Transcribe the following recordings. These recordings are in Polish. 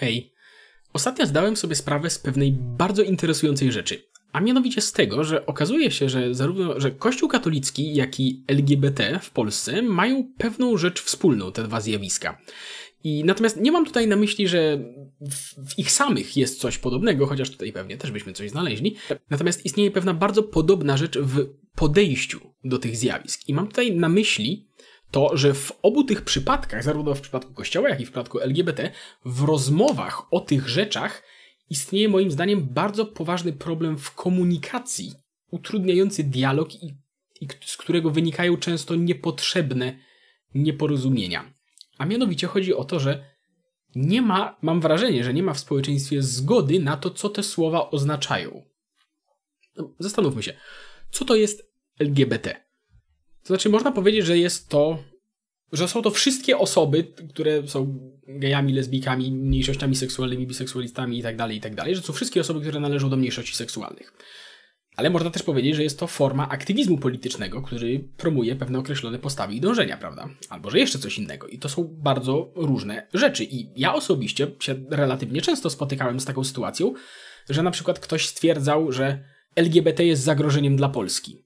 Hej. Ostatnio zdałem sobie sprawę z pewnej bardzo interesującej rzeczy, a mianowicie z tego, że okazuje się, że zarówno że Kościół katolicki, jak i LGBT w Polsce mają pewną rzecz wspólną, te dwa zjawiska. I natomiast nie mam tutaj na myśli, że w, w, ich samych jest coś podobnego, chociaż tutaj pewnie też byśmy coś znaleźli. Natomiast istnieje pewna bardzo podobna rzecz w podejściu do tych zjawisk. I mam tutaj na myśli to, że w obu tych przypadkach, zarówno w przypadku Kościoła, jak i w przypadku LGBT, w rozmowach o tych rzeczach istnieje moim zdaniem bardzo poważny problem w komunikacji, utrudniający dialog i, i z którego wynikają często niepotrzebne nieporozumienia. A mianowicie chodzi o to, że nie ma, mam wrażenie, że nie ma w społeczeństwie zgody na to, co te słowa oznaczają. Zastanówmy się, co to jest LGBT? To znaczy, można powiedzieć, że jest to, że są to wszystkie osoby, które są gejami, lesbijkami, mniejszościami seksualnymi, biseksualistami itd., tak itd., tak że są wszystkie osoby, które należą do mniejszości seksualnych. Ale można też powiedzieć, że jest to forma aktywizmu politycznego, który promuje pewne określone postawy i dążenia, prawda? Albo że jeszcze coś innego. I to są bardzo różne rzeczy. I ja osobiście się relatywnie często spotykałem z taką sytuacją, że na przykład ktoś stwierdzał, że LGBT jest zagrożeniem dla Polski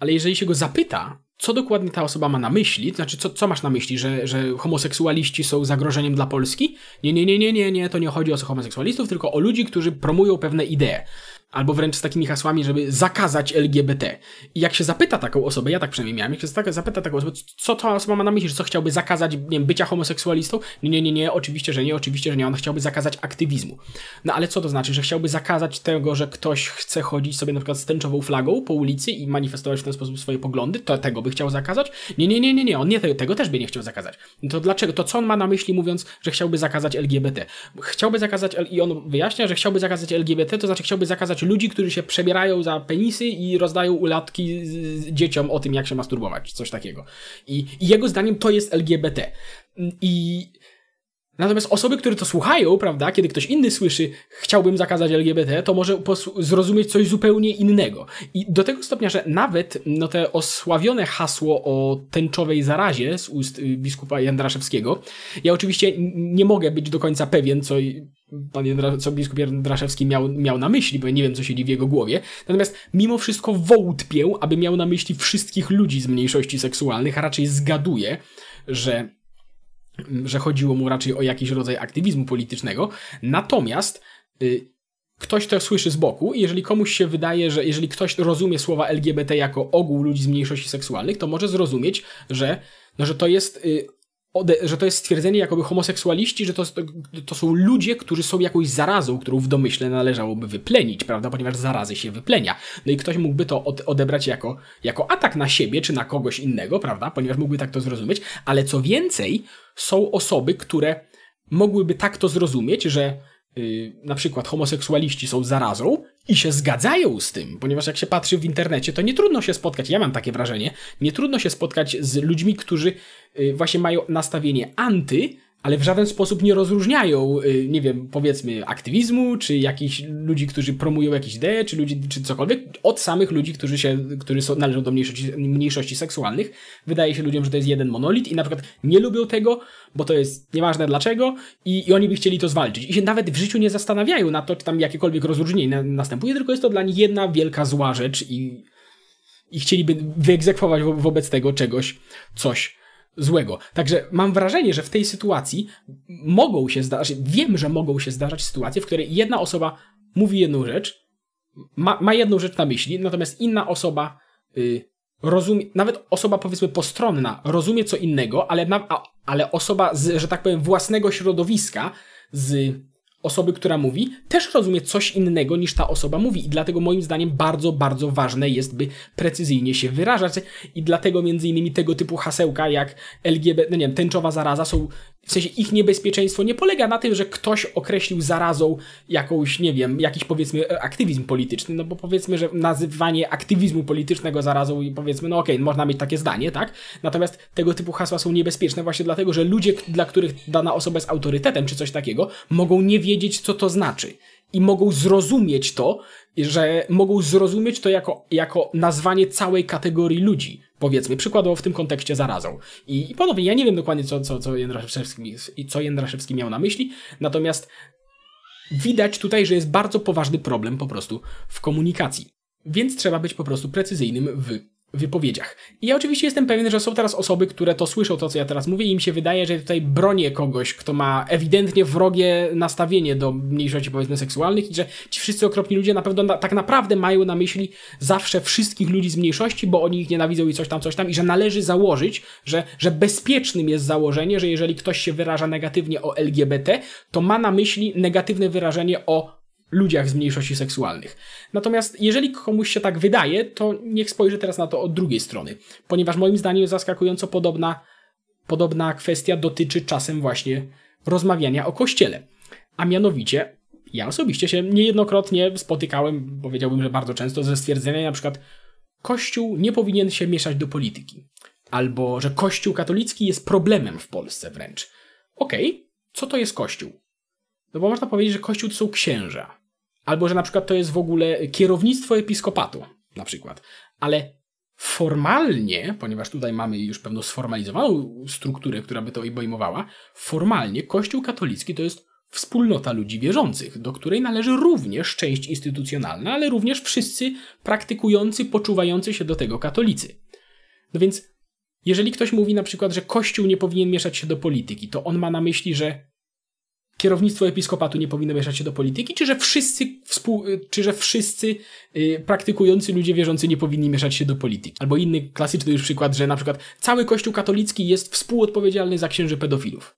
ale jeżeli się go zapyta, co dokładnie ta osoba ma na myśli, to znaczy co, co masz na myśli, że, że homoseksualiści są zagrożeniem dla Polski? Nie, nie, nie, nie, nie, nie, to nie chodzi o homoseksualistów, tylko o ludzi, którzy promują pewne idee albo wręcz z takimi hasłami, żeby zakazać LGBT. I jak się zapyta taką osobę, ja tak przynajmniej miałem, jak się zapyta taką osobę, co ta osoba ma na myśli, że co chciałby zakazać, nie wiem, bycia homoseksualistą? Nie, nie, nie, nie, oczywiście, że nie, oczywiście, że nie, on chciałby zakazać aktywizmu. No ale co to znaczy, że chciałby zakazać tego, że ktoś chce chodzić sobie na przykład z tęczową flagą po ulicy i manifestować w ten sposób swoje poglądy? To tego by chciał zakazać? Nie, nie, nie, nie, nie, on nie, tego też by nie chciał zakazać. No to dlaczego, to co on ma na myśli mówiąc, że chciałby zakazać LGBT? Chciałby zakazać, i on wyjaśnia, że chciałby zakazać LGBT, to znaczy chciałby zakazać ludzi, którzy się przebierają za penisy i rozdają ulatki dzieciom o tym, jak się masturbować, coś takiego. I, i jego zdaniem to jest LGBT. I Natomiast osoby, które to słuchają, prawda, kiedy ktoś inny słyszy, chciałbym zakazać LGBT, to może zrozumieć coś zupełnie innego. I do tego stopnia, że nawet no, te osławione hasło o tęczowej zarazie z ust y, biskupa Jędraszewskiego, ja oczywiście nie mogę być do końca pewien, co, pan Jędra, co biskup Jędraszewski miał, miał na myśli, bo ja nie wiem, co siedzi w jego głowie. Natomiast mimo wszystko wątpię, aby miał na myśli wszystkich ludzi z mniejszości seksualnych, a raczej zgaduję, że że chodziło mu raczej o jakiś rodzaj aktywizmu politycznego. Natomiast y, ktoś to słyszy z boku i jeżeli komuś się wydaje, że jeżeli ktoś rozumie słowa LGBT jako ogół ludzi z mniejszości seksualnych, to może zrozumieć, że, no, że to jest y, że to jest stwierdzenie jakoby homoseksualiści, że to, to są ludzie, którzy są jakąś zarazą, którą w domyśle należałoby wyplenić, prawda, ponieważ zarazy się wyplenia. No i ktoś mógłby to odebrać jako, jako atak na siebie czy na kogoś innego, prawda, ponieważ mógłby tak to zrozumieć, ale co więcej, są osoby, które mogłyby tak to zrozumieć, że Y, na przykład homoseksualiści są zarazą i się zgadzają z tym, ponieważ jak się patrzy w internecie, to nie trudno się spotkać, ja mam takie wrażenie, nie trudno się spotkać z ludźmi, którzy y, właśnie mają nastawienie anty, ale w żaden sposób nie rozróżniają, y, nie wiem, powiedzmy, aktywizmu, czy jakichś ludzi, którzy promują jakieś idee, czy ludzi, czy cokolwiek, od samych ludzi, którzy się, którzy są, należą do mniejszości, mniejszości seksualnych. Wydaje się ludziom, że to jest jeden monolit i na przykład nie lubią tego, bo to jest nieważne dlaczego i, i oni by chcieli to zwalczyć. I się nawet w życiu nie zastanawiają na to, czy tam jakiekolwiek rozróżnienie następuje, tylko jest to dla nich jedna wielka zła rzecz i, i chcieliby wyegzekwować wo wobec tego czegoś, coś złego. Także mam wrażenie, że w tej sytuacji mogą się zdarzać, znaczy, wiem, że mogą się zdarzać sytuacje, w której jedna osoba mówi jedną rzecz, ma, ma jedną rzecz na myśli, natomiast inna osoba y, rozumie, nawet osoba powiedzmy postronna rozumie co innego, ale, na, a, ale osoba z, że tak powiem, własnego środowiska, z osoby, która mówi, też rozumie coś innego niż ta osoba mówi. I dlatego moim zdaniem bardzo, bardzo ważne jest, by precyzyjnie się wyrażać. I dlatego między innymi tego typu hasełka jak LGBT, no nie wiem, tęczowa zaraza są w sensie ich niebezpieczeństwo nie polega na tym, że ktoś określił zarazą jakąś, nie wiem, jakiś powiedzmy e, aktywizm polityczny, no bo powiedzmy, że nazywanie aktywizmu politycznego zarazą i powiedzmy, no okej, okay, można mieć takie zdanie, tak? Natomiast tego typu hasła są niebezpieczne właśnie dlatego, że ludzie, dla których dana osoba jest autorytetem czy coś takiego, mogą nie wiedzieć, co to znaczy i mogą zrozumieć to, że mogą zrozumieć to jako, jako nazwanie całej kategorii ludzi. Powiedzmy, przykładowo w tym kontekście zarazą. I, i ponownie, ja nie wiem dokładnie, co, co, co, Jędraszewski, co Jędraszewski miał na myśli, natomiast widać tutaj, że jest bardzo poważny problem po prostu w komunikacji. Więc trzeba być po prostu precyzyjnym w wypowiedziach. I ja oczywiście jestem pewien, że są teraz osoby, które to słyszą, to co ja teraz mówię, i im się wydaje, że tutaj bronię kogoś, kto ma ewidentnie wrogie nastawienie do mniejszości, powiedzmy, seksualnych, i że ci wszyscy okropni ludzie na pewno na, tak naprawdę mają na myśli zawsze wszystkich ludzi z mniejszości, bo oni ich nienawidzą i coś tam, coś tam, i że należy założyć, że, że bezpiecznym jest założenie, że jeżeli ktoś się wyraża negatywnie o LGBT, to ma na myśli negatywne wyrażenie o ludziach z mniejszości seksualnych. Natomiast jeżeli komuś się tak wydaje, to niech spojrzy teraz na to od drugiej strony, ponieważ moim zdaniem zaskakująco podobna, podobna kwestia dotyczy czasem właśnie rozmawiania o kościele. A mianowicie, ja osobiście się niejednokrotnie spotykałem, powiedziałbym, że bardzo często, ze stwierdzeniami na przykład Kościół nie powinien się mieszać do polityki, albo że Kościół katolicki jest problemem w Polsce wręcz. Okej, okay, co to jest Kościół? No bo można powiedzieć, że kościół to są księża. Albo że na przykład to jest w ogóle kierownictwo episkopatu, na przykład. Ale formalnie, ponieważ tutaj mamy już pewną sformalizowaną strukturę, która by to obejmowała, formalnie Kościół katolicki to jest wspólnota ludzi wierzących, do której należy również część instytucjonalna, ale również wszyscy praktykujący, poczuwający się do tego katolicy. No więc, jeżeli ktoś mówi na przykład, że Kościół nie powinien mieszać się do polityki, to on ma na myśli, że kierownictwo episkopatu nie powinno mieszać się do polityki, czy że wszyscy, współ, czy że wszyscy y, praktykujący ludzie wierzący nie powinni mieszać się do polityki. Albo inny klasyczny już przykład, że na przykład cały kościół katolicki jest współodpowiedzialny za księży pedofilów.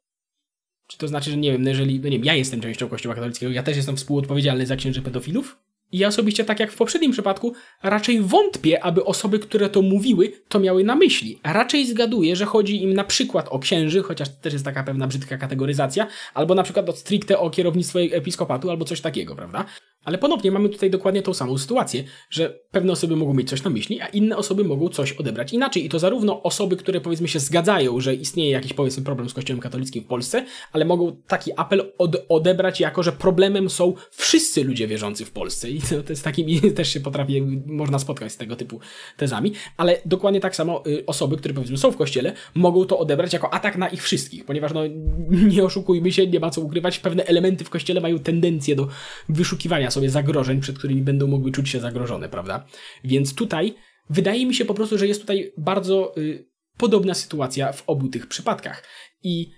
Czy to znaczy, że nie wiem, no jeżeli, no nie wiem, ja jestem częścią kościoła katolickiego, ja też jestem współodpowiedzialny za księży pedofilów? I ja osobiście, tak jak w poprzednim przypadku, raczej wątpię, aby osoby, które to mówiły, to miały na myśli. Raczej zgaduję, że chodzi im na przykład o księży, chociaż to też jest taka pewna brzydka kategoryzacja, albo na przykład o stricte o kierownictwo episkopatu, albo coś takiego, prawda? Ale ponownie mamy tutaj dokładnie tą samą sytuację, że pewne osoby mogą mieć coś na myśli, a inne osoby mogą coś odebrać inaczej. I to zarówno osoby, które powiedzmy się zgadzają, że istnieje jakiś powiedzmy problem z Kościołem katolickim w Polsce, ale mogą taki apel od odebrać jako, że problemem są wszyscy ludzie wierzący w Polsce. I to, jest z takimi też się potrafi, można spotkać z tego typu tezami. Ale dokładnie tak samo y, osoby, które powiedzmy są w Kościele, mogą to odebrać jako atak na ich wszystkich, ponieważ no nie oszukujmy się, nie ma co ukrywać, pewne elementy w Kościele mają tendencję do wyszukiwania sobie sobie zagrożeń, przed którymi będą mogły czuć się zagrożone, prawda? Więc tutaj wydaje mi się po prostu, że jest tutaj bardzo y, podobna sytuacja w obu tych przypadkach. I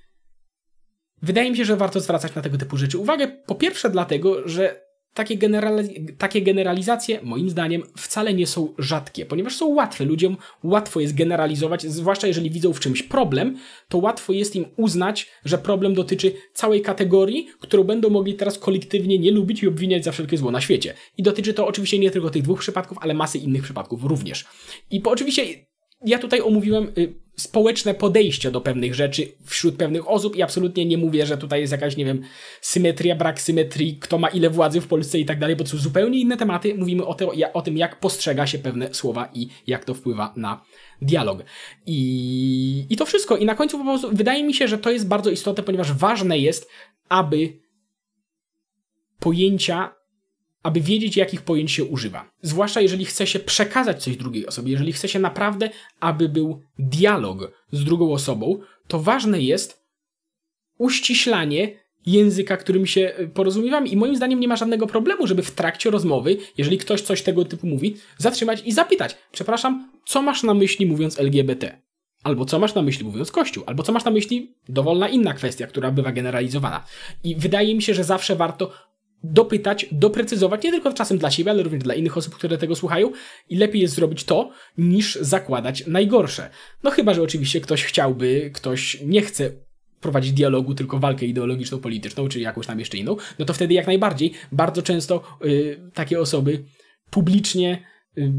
wydaje mi się, że warto zwracać na tego typu rzeczy uwagę. Po pierwsze, dlatego, że takie, generali- takie generalizacje, moim zdaniem, wcale nie są rzadkie, ponieważ są łatwe. Ludziom łatwo jest generalizować, zwłaszcza jeżeli widzą w czymś problem, to łatwo jest im uznać, że problem dotyczy całej kategorii, którą będą mogli teraz kolektywnie nie lubić i obwiniać za wszelkie zło na świecie. I dotyczy to oczywiście nie tylko tych dwóch przypadków, ale masy innych przypadków również. I po, oczywiście ja tutaj omówiłem y, społeczne podejście do pewnych rzeczy wśród pewnych osób i absolutnie nie mówię, że tutaj jest jakaś, nie wiem, symetria, brak symetrii, kto ma ile władzy w Polsce i tak dalej, bo to są zupełnie inne tematy. Mówimy o, te, o tym, jak postrzega się pewne słowa i jak to wpływa na dialog. I, I to wszystko. I na końcu po prostu wydaje mi się, że to jest bardzo istotne, ponieważ ważne jest, aby pojęcia aby wiedzieć, jakich pojęć się używa. Zwłaszcza jeżeli chce się przekazać coś drugiej osobie, jeżeli chce się naprawdę, aby był dialog z drugą osobą, to ważne jest uściślanie języka, którym się e, porozumiewamy. I moim zdaniem nie ma żadnego problemu, żeby w trakcie rozmowy, jeżeli ktoś coś tego typu mówi, zatrzymać i zapytać: Przepraszam, co masz na myśli mówiąc LGBT? Albo co masz na myśli mówiąc kościół? Albo co masz na myśli dowolna inna kwestia, która bywa generalizowana. I wydaje mi się, że zawsze warto dopytać, doprecyzować, nie tylko czasem dla siebie, ale również dla innych osób, które tego słuchają i lepiej jest zrobić to, niż zakładać najgorsze. No chyba, że oczywiście ktoś chciałby, ktoś nie chce prowadzić dialogu, tylko walkę ideologiczno-polityczną, czy jakąś tam jeszcze inną, no to wtedy jak najbardziej bardzo często y, takie osoby publicznie y,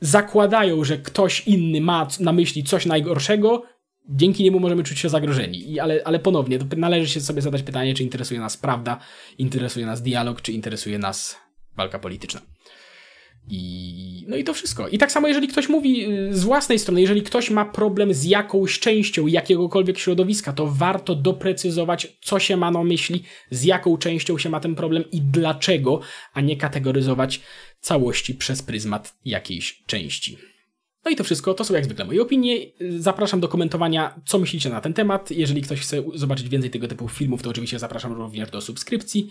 zakładają, że ktoś inny ma na myśli coś najgorszego dzięki niemu możemy czuć się zagrożeni. I, ale, ale ponownie, należy się sobie zadać pytanie, czy interesuje nas prawda, interesuje nas dialog, czy interesuje nas walka polityczna. I, no i to wszystko. I tak samo, jeżeli ktoś mówi y, z własnej strony, jeżeli ktoś ma problem z jakąś częścią jakiegokolwiek środowiska, to warto doprecyzować, co się ma na myśli, z jaką częścią się ma ten problem i dlaczego, a nie kategoryzować całości przez pryzmat jakiejś części. No i to wszystko, to są jak zwykle moje opinie. Zapraszam do komentowania, co myślicie na ten temat. Jeżeli ktoś chce zobaczyć więcej tego typu filmów, to oczywiście zapraszam również do subskrypcji.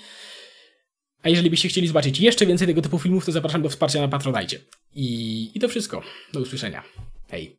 A jeżeli byście chcieli zobaczyć jeszcze więcej tego typu filmów, to zapraszam do wsparcia na Patronite. I, i to wszystko. Do usłyszenia. Hej.